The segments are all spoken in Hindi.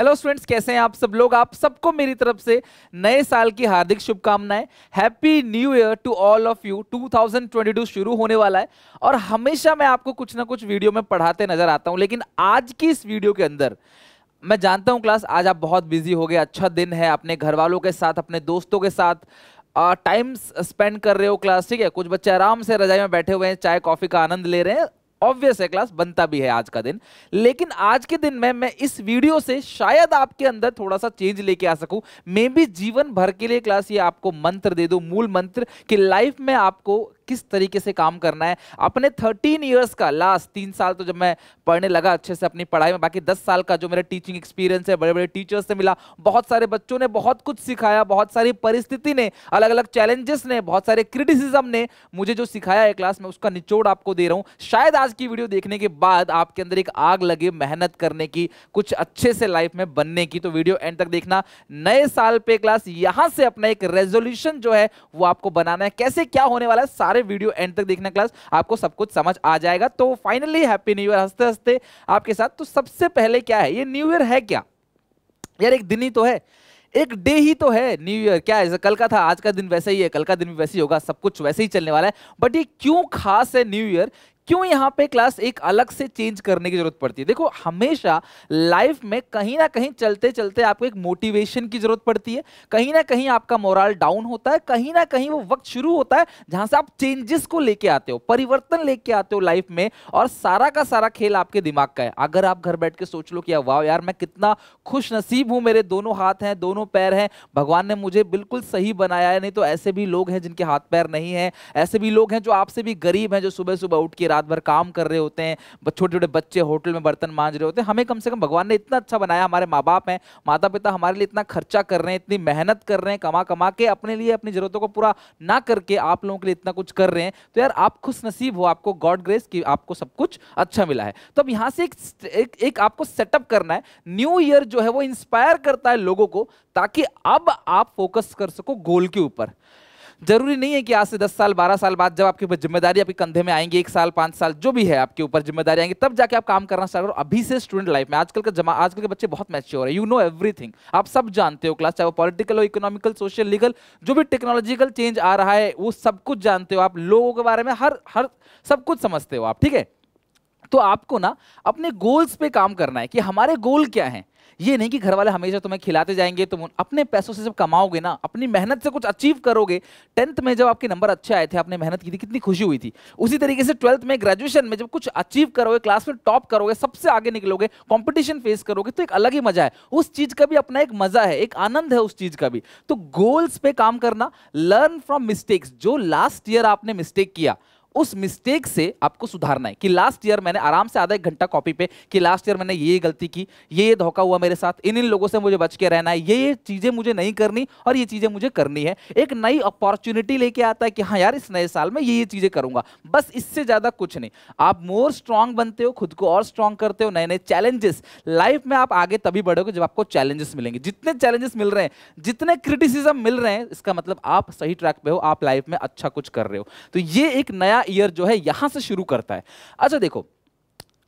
हेलो स्टूडेंट्स कैसे हैं आप सब लोग आप सबको मेरी तरफ से नए साल की हार्दिक शुभकामनाएं happy new year to all of you 2022 शुरू होने वाला है और हमेशा मैं आपको कुछ ना कुछ वीडियो में पढ़ाते नजर आता हूं लेकिन आज की इस वीडियो के अंदर मैं जानता हूं क्लास आज आप बहुत बिजी हो गए अच्छा दिन है अपने घर वालों के साथ अपने दोस्तों के साथ टाइम स्पेंड कर रहे हो क्लास ठीक है कुछ बच्चे आराम से रजाई में बैठे हुए हैं चाय कॉफ़ी का आनंद ले रहे हैं ऑब्वियस है क्लास बनता भी है आज का दिन लेकिन आज के दिन में मैं इस वीडियो से शायद आपके अंदर थोड़ा सा चेंज लेके आ सकूं मे भी जीवन भर के लिए क्लास ये आपको मंत्र दे दो मूल मंत्र कि लाइफ में आपको किस तरीके से काम करना है अपने थर्टीन ईयर्स का लास्ट तीन साल तो जब मैं पढ़ने लगा अच्छे से अपनी पढ़ाई में बाकी दस साल का जो मेरा टीचिंग एक्सपीरियंस है बड़े बड़े टीचर्स से मिला बहुत सारे बच्चों ने बहुत कुछ सिखाया बहुत सारी परिस्थिति ने अलग अलग चैलेंजेस ने बहुत सारे क्रिटिसिज्म ने मुझे जो सिखाया है क्लास में उसका निचोड़ आपको दे रहा हूँ शायद आज की वीडियो देखने के बाद आपके अंदर एक आग लगे मेहनत करने की कुछ अच्छे से लाइफ में बनने की तो वीडियो एंड तक देखना नए साल पे क्लास यहां से अपना एक रेजोल्यूशन जो है वो आपको बनाना है कैसे क्या होने वाला है सारे सारे वीडियो एंड तक देखना क्लास आपको सब कुछ समझ आ जाएगा तो फाइनली हैप्पी न्यू ईयर हंसते हंसते आपके साथ तो सबसे पहले क्या है ये न्यू ईयर है क्या यार एक दिन ही तो है एक डे ही तो है न्यू ईयर क्या है कल का था आज का दिन वैसे ही है कल का दिन भी वैसे ही होगा सब कुछ वैसे ही चलने वाला है बट ये क्यों खास है न्यू ईयर क्यों यहाँ पे क्लास एक अलग से चेंज करने की जरूरत पड़ती है देखो हमेशा लाइफ में कहीं ना कहीं चलते चलते आपको एक मोटिवेशन की जरूरत पड़ती है कहीं ना कहीं आपका मोरल डाउन होता है कहीं ना कहीं वो वक्त शुरू होता है जहां से आप चेंजेस को लेके आते हो परिवर्तन लेके आते हो लाइफ में और सारा का सारा खेल आपके दिमाग का है अगर आप घर बैठ के सोच लो कि वाह यार मैं कितना खुश नसीब हूँ मेरे दोनों हाथ हैं दोनों पैर हैं भगवान ने मुझे बिल्कुल सही बनाया है नहीं तो ऐसे भी लोग हैं जिनके हाथ पैर नहीं है ऐसे भी लोग हैं जो आपसे भी गरीब हैं जो सुबह सुबह उठ के रात भर काम कर रहे होते हैं छोटे छोटे बच्चे होटल में बर्तन मांज रहे होते हैं हमें कम से कम भगवान ने इतना अच्छा बनाया हमारे माँ बाप हैं माता पिता हमारे लिए इतना खर्चा कर रहे हैं इतनी मेहनत कर रहे हैं कमा कमा के अपने लिए अपनी जरूरतों को पूरा ना करके आप लोगों के लिए इतना कुछ कर रहे हैं तो यार आप खुश नसीब हो आपको गॉड ग्रेस की आपको सब कुछ अच्छा मिला है तो अब यहाँ से एक, एक, एक आपको सेटअप करना है न्यू ईयर जो है वो इंस्पायर करता है लोगों को ताकि अब आप फोकस कर सको गोल के ऊपर जरूरी नहीं है कि आज से दस साल बारह साल बाद जब आपके ऊपर जिम्मेदारी आपके कंधे में आएंगी एक साल पांच साल जो भी है आपके ऊपर जिम्मेदारी आएंगी तब जाके आप काम करना स्टार्ट करो अभी से स्टूडेंट लाइफ में आजकल का जमा आजकल के बच्चे बहुत मैच्योर है यू नो एवरीथिंग आप सब जानते हो क्लास चाहे वो पॉलिटिकल हो इकोनॉमिकल सोशल लीगल जो भी टेक्नोलॉजिकल चेंज आ रहा है वो सब कुछ जानते हो आप लोगों के बारे में हर हर सब कुछ समझते हो आप ठीक है तो आपको ना अपने गोल्स पे काम करना है कि हमारे गोल क्या हैं ये नहीं कि घर वाले हमेशा तुम्हें खिलाते जाएंगे तुम अपने पैसों से जब कमाओगे ना अपनी मेहनत से कुछ अचीव करोगे टेंथ में जब आपके नंबर अच्छे आए थे आपने मेहनत की थी कितनी खुशी हुई थी उसी तरीके से ट्वेल्थ में ग्रेजुएशन में जब कुछ अचीव करोगे क्लास में टॉप करोगे सबसे आगे निकलोगे कॉम्पिटिशन फेस करोगे तो एक अलग ही मजा है उस चीज का भी अपना एक मजा है एक आनंद है उस चीज का भी तो गोल्स पे काम करना लर्न फ्रॉम मिस्टेक्स जो लास्ट ईयर आपने मिस्टेक किया उस मिस्टेक से आपको सुधारना है कि लास्ट ईयर मैंने आराम से आधा एक घंटा कॉपी पे कि लास्ट ईयर मैंने ये गलती की ये धोखा हुआ मेरे साथ इन इन लोगों से मुझे बच के रहना है ये ये चीज़ें मुझे नहीं करनी और ये चीज़ें मुझे करनी है एक नई अपॉर्चुनिटी लेके आता है कि हाँ यार इस नए साल में ये ये चीज़ें करूंगा बस इससे ज़्यादा कुछ नहीं आप मोर स्ट्रांग बनते हो खुद को और स्ट्रांग करते हो नए नए चैलेंजेस लाइफ में आप आगे तभी बढ़ोगे जब आपको चैलेंजेस मिलेंगे जितने चैलेंजेस मिल रहे हैं जितने क्रिटिसिज्म मिल रहे हैं इसका मतलब आप सही ट्रैक पे हो आप लाइफ में अच्छा कुछ कर रहे हो तो ये एक नया ईयर जो है यहां से शुरू करता है अच्छा देखो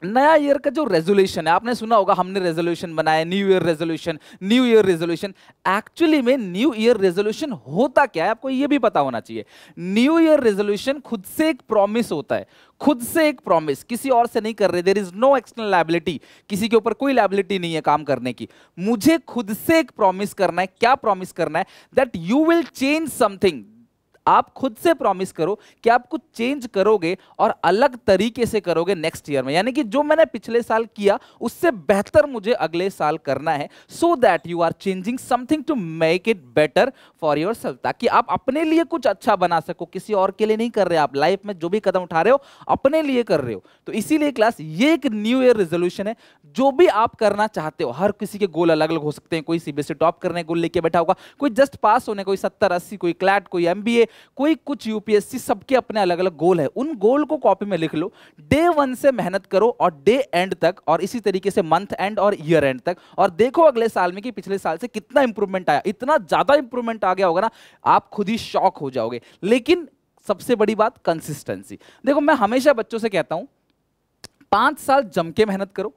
नया ईयर का जो रेजोल्यूशन है आपने सुना होगा हमने रेजोल्यूशन बनाया new year resolution new year resolution actually में न्यू ईयर रेजोल्यूशन होता क्या है आपको ये भी पता होना चाहिए न्यू ईयर रेजोल्यूशन खुद से एक प्रॉमिस होता है खुद से एक प्रॉमिस किसी और से नहीं कर रहे there is no external liability किसी के ऊपर कोई लाइबिलिटी नहीं है काम करने की मुझे खुद से एक प्रॉमिस करना है क्या प्रॉमिस करना है that you will change something आप खुद से प्रॉमिस करो कि आप कुछ चेंज करोगे और अलग तरीके से करोगे नेक्स्ट ईयर में यानी कि जो मैंने पिछले साल किया उससे बेहतर मुझे अगले साल करना है so that you are changing something to make it better for yourself ताकि आप अपने लिए कुछ अच्छा बना सको किसी और के लिए नहीं कर रहे आप लाइफ में जो भी कदम उठा रहे हो अपने लिए कर रहे हो तो इसीलिए क्लास ये एक न्यू ईयर रेजोल्यूशन है जो भी आप करना चाहते हो हर किसी के गोल अलग अलग हो सकते हैं कोई सीबीएसई टॉप करने गोल लेके बैठा होगा कोई जस्ट पास होने कोई सत्तर अस्सी कोई क्लैट कोई एमबीए कोई कुछ यूपीएससी सबके अपने अलग अलग गोल है उन गोल को कॉपी में लिख लो डे वन से मेहनत करो और डे एंड तक और इसी तरीके से मंथ एंड और ईयर एंड तक और देखो अगले साल में कि पिछले साल से कितना इंप्रूवमेंट आया इतना ज्यादा इंप्रूवमेंट आ गया होगा ना आप खुद ही शॉक हो जाओगे लेकिन सबसे बड़ी बात कंसिस्टेंसी देखो मैं हमेशा बच्चों से कहता हूं पांच साल जम के मेहनत करो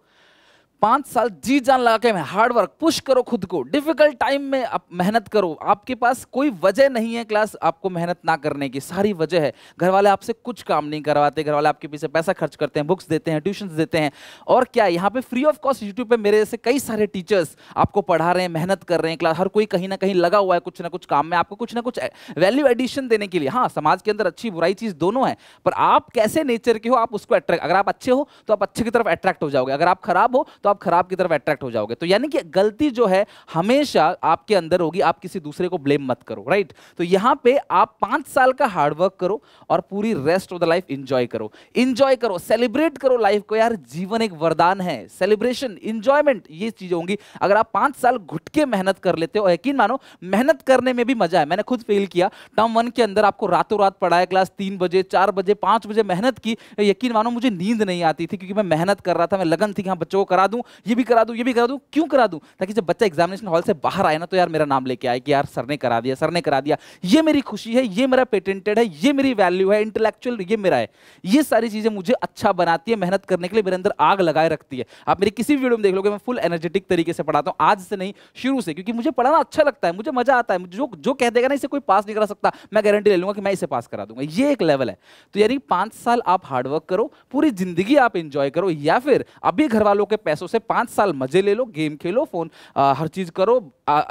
पांच साल जी जान लगा के मैं हार्ड वर्क पुश करो खुद को डिफिकल्ट टाइम में आप मेहनत करो आपके पास कोई वजह नहीं है क्लास आपको मेहनत ना करने की सारी वजह है घर वाले आपसे कुछ काम नहीं करवाते घर वाले आपके पीछे पैसा खर्च करते हैं बुक्स देते हैं ट्यूशन देते हैं और क्या यहाँ पे फ्री ऑफ कॉस्ट यूट्यूब पे मेरे जैसे कई सारे टीचर्स आपको पढ़ा रहे हैं मेहनत कर रहे हैं क्लास हर कोई कहीं ना कहीं लगा हुआ है कुछ ना कुछ काम में आपको कुछ ना कुछ वैल्यू एडिशन देने के लिए हाँ समाज के अंदर अच्छी बुराई चीज़ दोनों है पर आप कैसे नेचर के हो आप उसको अट्रैक्ट अगर आप अच्छे हो तो आप अच्छे की तरफ अट्रैक्ट हो जाओगे अगर आप खराब हो तो आप खराब की तरफ अट्रैक्ट हो जाओगे तो यानी कि गलती जो है हमेशा आपके अंदर होगी आप किसी दूसरे को ब्लेम मत करो राइट तो यहां पे आप पांच साल का हार्डवर्क करो और पूरी rest of the life enjoy करो इंजॉय करो सेलिब्रेट करो लाइफ को यार जीवन एक वरदान है सेलिब्रेशन इंजॉयमेंट ये चीजें होंगी अगर आप पांच साल घुटके मेहनत कर लेते हो यकीन मानो मेहनत करने में भी मजा है मैंने खुद फेल किया टर्म वन के अंदर आपको रातों रात पढ़ाया क्लास तीन बजे चार बजे पांच बजे मेहनत की यकीन मानो मुझे नींद नहीं आती थी क्योंकि मैं मेहनत कर रहा था मैं लगन थी कि हाँ बच्चों को करा दू दूँ ये भी करा दूँ ये भी करा दूँ क्यों करा दूँ ताकि जब बच्चा एग्जामिनेशन हॉल से बाहर आए ना तो यार मेरा नाम लेके आए कि यार सर ने करा दिया सर ने करा दिया ये मेरी खुशी है ये मेरा पेटेंटेड है ये मेरी वैल्यू है इंटेलेक्चुअल ये मेरा है ये सारी चीज़ें मुझे अच्छा बनाती है मेहनत करने के लिए मेरे अंदर आग लगाए रखती है आप मेरी किसी भी वीडियो में देख लो मैं फुल एनर्जेटिक तरीके से पढ़ाता हूँ आज से नहीं शुरू से क्योंकि मुझे पढ़ाना अच्छा लगता है मुझे मजा आता है जो जो कह देगा ना इसे कोई पास नहीं करा सकता मैं गारंटी ले लूँगा कि मैं इसे पास करा दूंगा ये एक लेवल है तो यानी पाँच साल आप हार्डवर्क करो पूरी जिंदगी आप इंजॉय करो या फिर अभी घर वालों के पैसों से पाँच साल मजे ले लो गेम खेलो फोन आ, हर चीज़ करो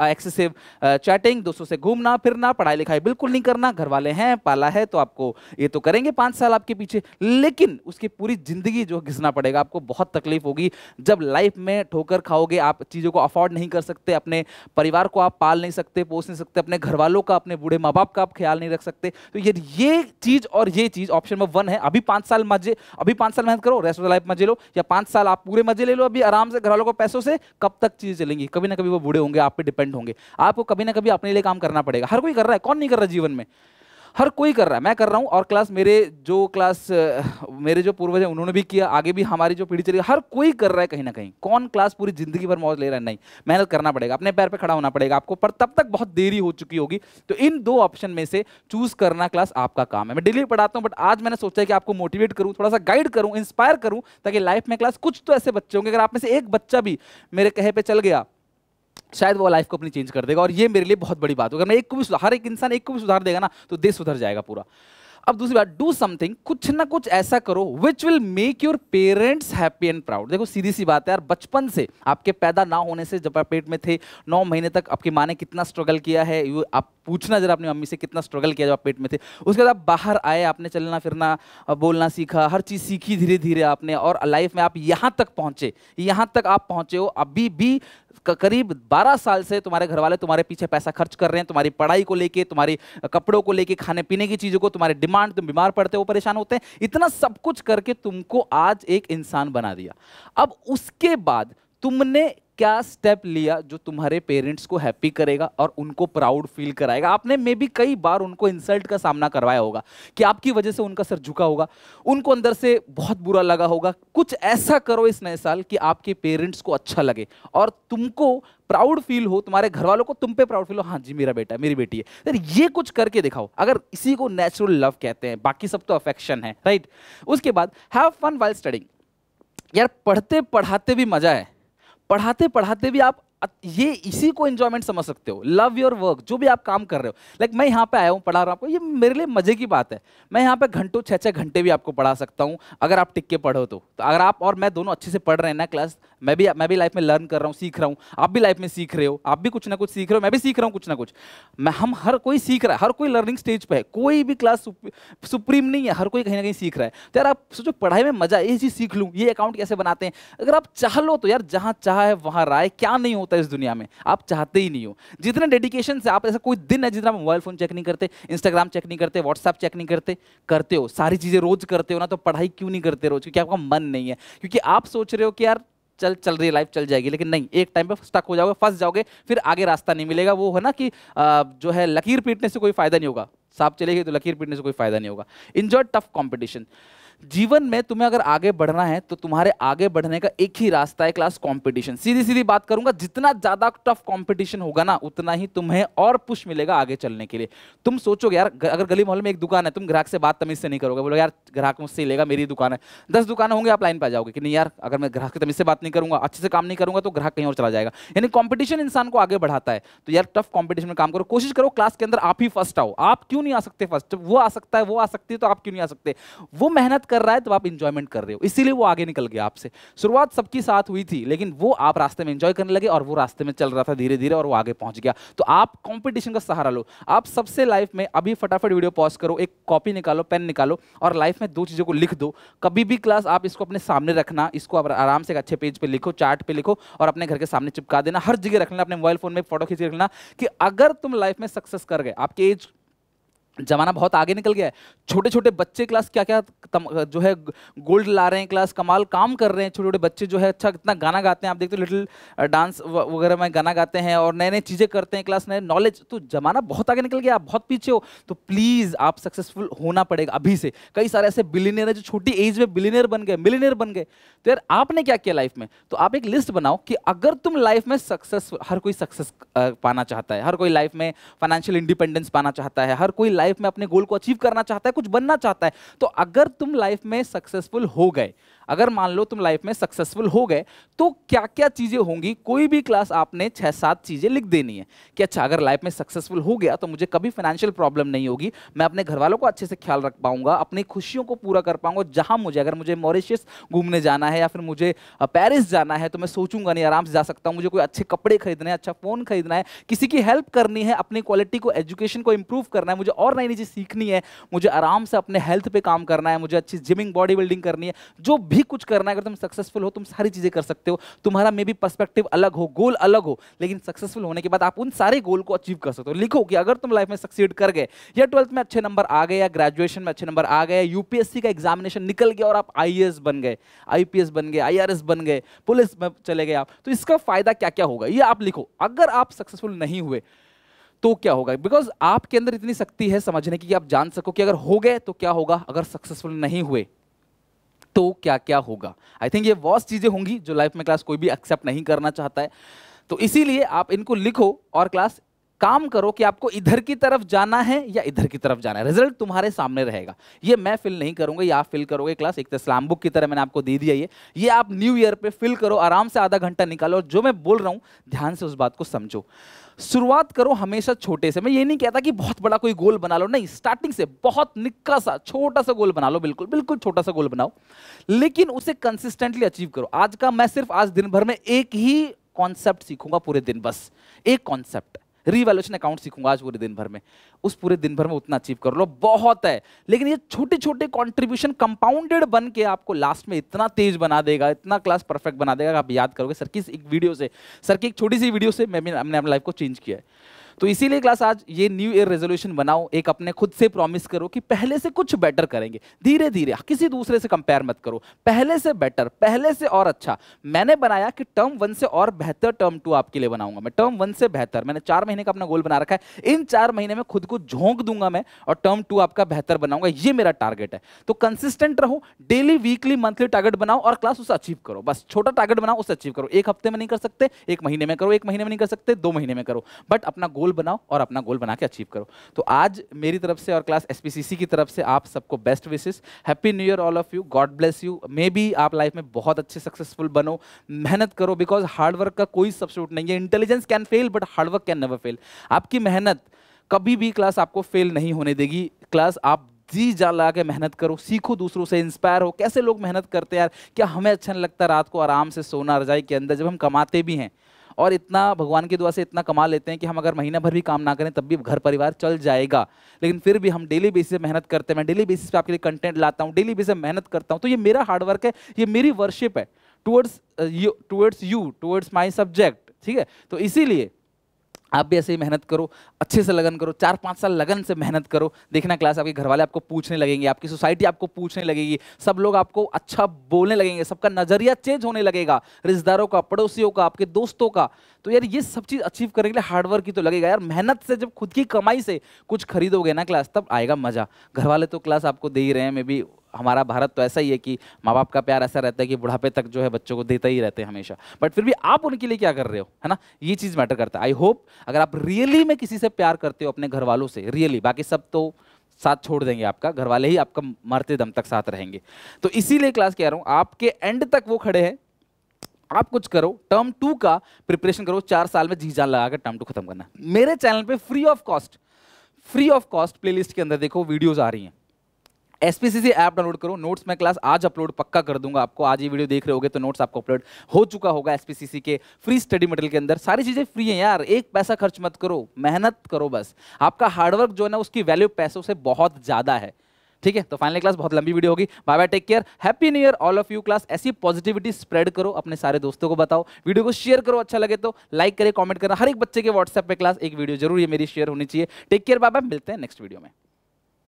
एक्सेसिव चैटिंग दोस्तों से घूमना फिरना पढ़ाई लिखाई बिल्कुल नहीं करना घर वाले हैं पाला है तो आपको ये तो करेंगे पाँच साल आपके पीछे लेकिन उसकी पूरी ज़िंदगी जो घिसना पड़ेगा आपको बहुत तकलीफ होगी जब लाइफ में ठोकर खाओगे आप चीज़ों को अफोर्ड नहीं कर सकते अपने परिवार को आप पाल नहीं सकते पोस नहीं सकते अपने घर वालों का अपने बूढ़े माँ बाप का आप ख्याल नहीं रख सकते तो ये ये चीज़ और ये चीज़ ऑप्शन नंबर वन है अभी पाँच साल मजे अभी पाँच साल मेहनत करो रेस्ट ऑफ द लाइफ मजे लो या पाँच साल आप पूरे मजे ले लो अभी आराम से घर वालों को पैसों से कब तक चीज़ें चलेंगी कभी ना कभी वो बूढ़े होंगे आप पे डिपेंड होंगे आपको कभी ना कभी अपने लिए काम करना पड़ेगा हर कोई कर रहा है कौन नहीं कर रहा जीवन में हर कोई कर रहा है मैं कर रहा हूँ और क्लास मेरे जो क्लास मेरे जो पूर्वज हैं उन्होंने भी किया आगे भी हमारी जो पीढ़ी चली हर कोई कर रहा है कहीं ना कहीं कौन क्लास पूरी जिंदगी भर मौज ले रहा है नहीं मेहनत करना पड़ेगा अपने पैर पर खड़ा होना पड़ेगा आपको पर तब तक बहुत देरी हो चुकी होगी तो इन दो ऑप्शन में से चूज करना क्लास आपका काम है मैं डेली पढ़ाता हूँ बट आज मैंने सोचा कि आपको मोटिवेट करूँ थोड़ा सा गाइड करूँ इंस्पायर करूँ ताकि लाइफ में क्लास कुछ तो ऐसे बच्चे होंगे अगर आप में से एक बच्चा भी मेरे कहे पर चल गया शायद वो लाइफ को अपनी चेंज कर देगा और ये मेरे लिए बहुत बड़ी बात होगी मैं एक को भी हर एक इंसान एक को भी सुधार देगा ना तो देश सुधर जाएगा पूरा अब दूसरी बात डू समथिंग कुछ ना कुछ ऐसा करो which will make your parents happy and proud देखो सीधी सी बात है यार बचपन से आपके पैदा ना होने से जब आप पेट में थे नौ महीने तक आपकी माँ ने कितना स्ट्रगल किया है यू आप पूछना जरा अपनी मम्मी से कितना स्ट्रगल किया जब आप पेट में थे उसके बाद आप बाहर आए आपने चलना फिरना बोलना सीखा हर चीज़ सीखी धीरे धीरे आपने और लाइफ में आप यहाँ तक पहुँचे यहाँ तक आप पहुँचे हो अभी भी करीब 12 साल से तुम्हारे घर वाले तुम्हारे पीछे पैसा खर्च कर रहे हैं तुम्हारी पढ़ाई को लेके तुम्हारी कपड़ों को लेके खाने पीने की चीज़ों को तुम्हारे डिमांड तुम बीमार पड़ते हो परेशान होते हैं इतना सब कुछ करके तुमको आज एक इंसान बना दिया अब उसके बाद तुमने क्या स्टेप लिया जो तुम्हारे पेरेंट्स को हैप्पी करेगा और उनको प्राउड फील कराएगा आपने मे भी कई बार उनको इंसल्ट का सामना करवाया होगा कि आपकी वजह से उनका सर झुका होगा उनको अंदर से बहुत बुरा लगा होगा कुछ ऐसा करो इस नए साल कि आपके पेरेंट्स को अच्छा लगे और तुमको प्राउड फील हो तुम्हारे घर वालों को तुम पे प्राउड फील हो हाँ जी मेरा बेटा मेरी बेटी है ये कुछ करके दिखाओ अगर इसी को नेचुरल लव कहते हैं बाकी सब तो अफेक्शन है राइट उसके बाद हैव फन वाइल स्टडिंग यार पढ़ते पढ़ाते भी मजा है पढ़ाते पढ़ाते भी आप ये इसी को एंजॉयमेंट समझ सकते हो लव योर वर्क जो भी आप काम कर रहे हो लाइक like, मैं यहाँ पे आया हूँ पढ़ा रहा हूँ आपको ये मेरे लिए मजे की बात है मैं यहाँ पे घंटों छः छः घंटे भी आपको पढ़ा सकता हूँ अगर आप टिक के पढ़ो तो, तो अगर आप और मैं दोनों अच्छे से पढ़ रहे हैं ना क्लास मैं भी मैं भी लाइफ में लर्न कर रहा हूँ सीख रहा हूँ आप भी लाइफ में सीख रहे हो आप भी कुछ ना कुछ सीख रहे हो मैं भी सीख रहा हूँ कुछ ना कुछ मैं हम हर कोई सीख रहा है हर कोई लर्निंग स्टेज पर है कोई भी क्लास सुप्रीम नहीं है हर कोई कहीं ना कहीं सीख रहा है तो यार आप सोचो पढ़ाई में मजा ये चीज़ सीख लूँ ये अकाउंट कैसे बनाते हैं अगर आप चाह लो तो यार जहाँ चाह है वहाँ राय क्या नहीं होता इस दुनिया में आप चाहते ही नहीं हो जितने डेडिकेशन से आप ऐसा कोई दिन है जितना मोबाइल फ़ोन चेक नहीं करते इंस्टाग्राम चेक नहीं करते व्हाट्सअप चेक नहीं करते करते हो सारी चीज़ें रोज़ करते हो ना तो पढ़ाई क्यों नहीं करते रोज़ क्योंकि आपका मन नहीं है क्योंकि आप सोच रहे हो कि यार चल चल रही है लाइफ चल जाएगी लेकिन नहीं एक टाइम पर स्टक हो जाओगे फंस जाओगे फिर आगे रास्ता नहीं मिलेगा वो है ना कि जो है लकीर पीटने से कोई फायदा नहीं होगा साफ चलेगी तो लकीर पीटने से कोई फायदा नहीं होगा इंजॉय टफ कॉम्पिटिशन जीवन में तुम्हें अगर आगे बढ़ना है तो तुम्हारे आगे बढ़ने का एक ही रास्ता है क्लास कॉम्पिटिशन सीधी सीधी बात करूंगा जितना ज्यादा टफ कॉम्पिटिशन होगा ना उतना ही तुम्हें और पुश मिलेगा आगे चलने के लिए तुम सोचोगे यार अगर गली मोहल्ले में एक दुकान है तुम ग्राहक से बात तमीज से नहीं करोगे बोलो यार ग्राहक मुझसे लेगा मेरी दुकान है दस दुकान होंगे आप लाइन पर जाओगे कि नहीं यार अगर मैं ग्राहक तमीज से बात नहीं करूंगा अच्छे से काम नहीं करूंगा तो ग्राहक कहीं और चला जाएगा यानी कॉम्पिटिशन इंसान को आगे बढ़ाता है तो यार टफ कॉम्पिटिशन में काम करो कोशिश करो क्लास के अंदर आप ही फर्स्ट आओ आप क्यों नहीं आ सकते फर्स्ट वो आ सकता है वो आ सकती है तो आप क्यों नहीं आ सकते वो मेहनत कर रहा है तो आप इंजॉयमेंट कर रहे हो इसीलिए वो आगे निकल गया आपसे शुरुआत सबकी साथ हुई थी लेकिन वो आप रास्ते में इंजॉय करने लगे और वो रास्ते में चल रहा था धीरे धीरे और वो आगे पहुंच गया तो आप कॉम्पिटिशन का सहारा लो आप सबसे लाइफ में अभी फटाफट वीडियो पॉज करो एक कॉपी निकालो पेन निकालो और लाइफ में दो चीज़ों को लिख दो कभी भी क्लास आप इसको अपने सामने रखना इसको आराम से अच्छे पेज पर लिखो चार्ट पे लिखो और अपने घर के सामने चिपका देना हर जगह रखना अपने मोबाइल फोन में फोटो खींच रखना कि अगर तुम लाइफ में सक्सेस कर गए आपके एज ज़माना बहुत आगे निकल गया है छोटे छोटे बच्चे क्लास क्या क्या तम, जो है गोल्ड ला रहे हैं क्लास कमाल काम कर रहे हैं छोटे छोटे बच्चे जो है अच्छा कितना गाना गाते हैं आप देखते हो लिटिल डांस uh, वगैरह में गाना गाते हैं और नए नए चीज़ें करते हैं क्लास नए नॉलेज तो ज़माना बहुत आगे निकल गया आप बहुत पीछे हो तो प्लीज़ आप सक्सेसफुल होना पड़ेगा अभी से कई सारे ऐसे बिलीनियर है जो छोटी एज में बिलीनियर बन गए मिलीनियर बन गए तो यार आपने क्या किया लाइफ में तो आप एक लिस्ट बनाओ कि अगर तुम लाइफ में सक्सेस हर कोई सक्सेस uh, पाना चाहता है हर कोई लाइफ में फाइनेंशियल इंडिपेंडेंस पाना चाहता है हर कोई लाइफ लाइफ में अपने गोल को अचीव करना चाहता है कुछ बनना चाहता है तो अगर तुम लाइफ में सक्सेसफुल हो गए अगर मान लो तुम लाइफ में सक्सेसफुल हो गए तो क्या क्या चीज़ें होंगी कोई भी क्लास आपने छः सात चीज़ें लिख देनी है कि अच्छा अगर लाइफ में सक्सेसफुल हो गया तो मुझे कभी फाइनेंशियल प्रॉब्लम नहीं होगी मैं अपने घर वालों को अच्छे से ख्याल रख पाऊंगा अपनी खुशियों को पूरा कर पाऊंगा जहाँ मुझे अगर मुझे मॉरिशियस घूमने जाना है या फिर मुझे पेरिस जाना है तो मैं सोचूंगा नहीं आराम से जा सकता हूँ मुझे कोई अच्छे कपड़े खरीदने अच्छा फ़ोन खरीदना है किसी की हेल्प करनी है अपनी क्वालिटी को एजुकेशन को इंप्रूव करना है मुझे और नई नई चीज़ सीखनी है मुझे आराम से अपने हेल्थ पे काम करना है मुझे अच्छी जिमिंग बॉडी बिल्डिंग करनी है जो भी भी कुछ करना है अगर तुम सक्सेसफुल हो तुम सारी चीज़ें कर सकते हो तुम्हारा मे बी पर्सपेक्टिव अलग हो गोल अलग हो लेकिन सक्सेसफुल होने के बाद आप उन सारे गोल को अचीव कर सकते हो लिखो कि अगर तुम लाइफ में सक्सीड कर गए या ट्वेल्थ में अच्छे नंबर आ गए या ग्रेजुएशन में अच्छे नंबर आ गए यूपीएससी का एग्जामिनेशन निकल गया और आप आई बन गए आई बन गए आई बन गए पुलिस में चले गए आप तो इसका फायदा क्या क्या होगा ये आप लिखो अगर आप सक्सेसफुल नहीं हुए तो क्या होगा बिकॉज आपके अंदर इतनी शक्ति है समझने की कि आप जान सको कि अगर हो गए तो क्या होगा अगर सक्सेसफुल नहीं हुए तो क्या क्या होगा आई थिंक ये बहुत चीज़ें होंगी जो लाइफ में क्लास कोई भी एक्सेप्ट नहीं करना चाहता है तो इसीलिए आप इनको लिखो और क्लास काम करो कि आपको इधर की तरफ जाना है या इधर की तरफ जाना है रिजल्ट तुम्हारे सामने रहेगा ये मैं फिल नहीं करूंगा ये आप फिल करोगे क्लास एक स्लाम तो बुक की तरह मैंने आपको दे दिया ये ये आप न्यू ईयर पे फिल करो आराम से आधा घंटा निकालो और जो मैं बोल रहा हूँ ध्यान से उस बात को समझो शुरुआत करो हमेशा छोटे से मैं ये नहीं कहता कि बहुत बड़ा कोई गोल बना लो नहीं स्टार्टिंग से बहुत निक्का सा छोटा सा गोल बना लो बिल्कुल बिल्कुल छोटा सा गोल बनाओ लेकिन उसे कंसिस्टेंटली अचीव करो आज का मैं सिर्फ आज दिन भर में एक ही कॉन्सेप्ट सीखूंगा पूरे दिन बस एक कॉन्सेप्ट रिवेल्यूशन अकाउंट सीखूंगा आज पूरे दिन भर में उस पूरे दिन भर में उतना अचीव कर लो बहुत है लेकिन ये छोटे छोटे कॉन्ट्रीब्यूशन कंपाउंडेड बन के आपको लास्ट में इतना तेज बना देगा इतना क्लास परफेक्ट बना देगा आप याद करोगे सर की एक वीडियो से सर की एक छोटी सी वीडियो से मैं हमने लाइफ को चेंज किया है तो इसीलिए क्लास आज ये न्यू ईयर रेजोल्यूशन बनाओ एक अपने खुद से प्रॉमिस करो कि पहले से कुछ बेटर करेंगे धीरे धीरे किसी दूसरे से कंपेयर मत करो पहले से बेटर पहले से और अच्छा मैंने बनाया कि टर्म वन से और बेहतर टर्म टू आपके लिए बनाऊंगा मैं टर्म वन से बेहतर मैंने चार महीने का अपना गोल बना रखा है इन चार महीने में खुद को झोंक दूंगा मैं और टर्म टू आपका बेहतर बनाऊंगा ये मेरा टारगेट है तो कंसिस्टेंट रहो डेली वीकली मंथली टारगेट बनाओ और क्लास उसे अचीव करो बस छोटा टारगेट बनाओ उसे अचीव करो एक हफ्ते में नहीं कर सकते एक महीने में करो एक महीने में नहीं कर सकते दो महीने में करो बट अपना गोल गोल बनाओ और अपना गोल बना के अचीव करो तो आज मेरी तरफ से और क्लास एसपीसीसी की तरफ से आप सबको बेस्ट विशेष happy new year all of you God bless you may be आप लाइफ में बहुत अच्छे सक्सेसफुल बनो मेहनत करो बिकॉज हार्डवर्क का कोई सब्सिट्यूट नहीं है intelligence can fail but hard work can never fail आपकी मेहनत कभी भी क्लास आपको फेल नहीं होने देगी क्लास आप जी जान लगा के मेहनत करो सीखो दूसरों से इंस्पायर हो कैसे लोग मेहनत करते हैं यार क्या हमें अच्छा नहीं लगता रात को आराम से सोना रजाई के अंदर जब हम कमाते भी हैं और इतना भगवान की दुआ से इतना कमा लेते हैं कि हम अगर महीना भर भी काम ना करें तब भी घर परिवार चल जाएगा लेकिन फिर भी हम डेली बेसिस पर मेहनत करते हैं मैं डेली बेसिस पर आपके लिए कंटेंट लाता हूँ डेली बेसिस पर मेहनत करता हूँ तो ये मेरा हार्डवर्क है ये मेरी वर्शिप है towards you towards you towards my subject ठीक है तो इसीलिए आप भी ऐसे ही मेहनत करो अच्छे से लगन करो चार पाँच साल लगन से मेहनत करो देखना क्लास आपके घर वाले आपको पूछने लगेंगे आपकी सोसाइटी आपको पूछने लगेगी सब लोग आपको अच्छा बोलने लगेंगे सबका नज़रिया चेंज होने लगेगा रिश्तेदारों का पड़ोसियों का आपके दोस्तों का तो यार ये सब चीज़ अचीव करने के लिए हार्डवर्क ही तो लगेगा यार मेहनत से जब खुद की कमाई से कुछ खरीदोगे ना क्लास तब आएगा मज़ा घर वाले तो क्लास आपको दे ही रहे हैं मे बी हमारा भारत तो ऐसा ही है कि माँ बाप का प्यार ऐसा रहता है कि बुढ़ापे तक जो है बच्चों को देते ही रहते हैं हमेशा बट फिर भी आप उनके लिए क्या कर रहे हो है ना ये चीज़ मैटर करता है आई होप अगर आप रियली में किसी से प्यार करते हो अपने घर वालों से रियली बाकी सब तो साथ छोड़ देंगे आपका घर वाले ही आपका मरते दम तक साथ रहेंगे तो इसीलिए क्लास कह रहा हूँ आपके एंड तक वो खड़े हैं आप कुछ करो टर्म टू का प्रिपरेशन करो चार साल में जी जान लगाकर टर्म टू खत्म करना मेरे चैनल पे free of cost free of cost playlist के अंदर देखो वीडियोस आ रही हैं एसपीसीसी ऐप डाउनलोड करो नोट्स मैं क्लास आज अपलोड पक्का कर दूंगा आपको आज ये वीडियो देख रहे होगे तो नोट्स आपको अपलोड हो चुका होगा एसपीसीसी के फ्री स्टडी मटेरियल के अंदर सारी चीजें फ्री हैं यार एक पैसा खर्च मत करो मेहनत करो बस आपका हार्डवर्क जो है ना उसकी वैल्यू पैसों से बहुत ज्यादा है ठीक है तो फाइनल क्लास बहुत लंबी वीडियो होगी bye bye take care happy new year all of you class ऐसी पॉजिटिविटी स्प्रेड करो अपने सारे दोस्तों को बताओ वीडियो को शेयर करो अच्छा लगे तो लाइक करें कमेंट करें हर एक बच्चे के व्हाट्सएप पे क्लास एक वीडियो जरूर ये मेरी शेयर होनी चाहिए टेक केयर बाय बाय मिलते हैं नेक्स्ट वीडियो में